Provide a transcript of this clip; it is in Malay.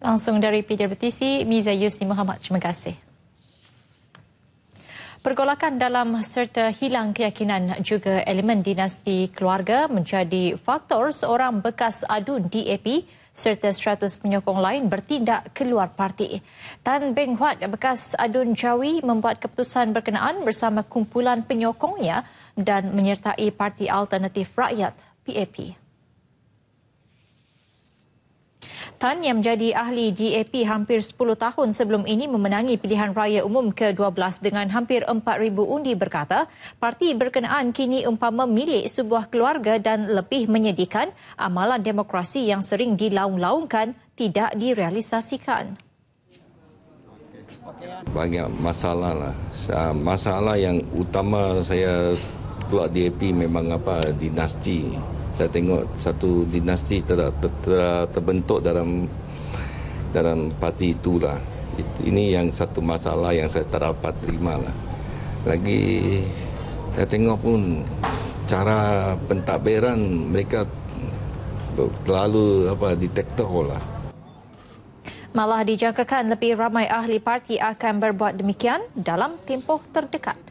Langsung dari PDRBTC, Miza Yusni Muhammad. Terima kasih. Pergolakan dalam serta hilang keyakinan juga elemen dinasti keluarga menjadi faktor seorang bekas adun DAP serta 100 penyokong lain bertindak keluar parti. Tan Beng Huat bekas adun Jawi membuat keputusan berkenaan bersama kumpulan penyokongnya dan menyertai Parti Alternatif Rakyat PAP. Tan yang menjadi ahli DAP hampir 10 tahun sebelum ini memenangi pilihan raya umum ke-12 dengan hampir 4,000 undi berkata, parti berkenaan kini umpama milik sebuah keluarga dan lebih menyedihkan amalan demokrasi yang sering dilaung-laungkan tidak direalisasikan. Banyak masalah lah. Masalah yang utama saya keluar DAP memang apa dinasti. Saya tengok satu dinasti telah, telah terbentuk dalam dalam parti itulah. Ini yang satu masalah yang saya tak dapat terima lah. Lagi saya tengok pun cara pentadbiran mereka terlalu apa detektor lah. Malah dijangkakan lebih ramai ahli parti akan berbuat demikian dalam tempoh terdekat.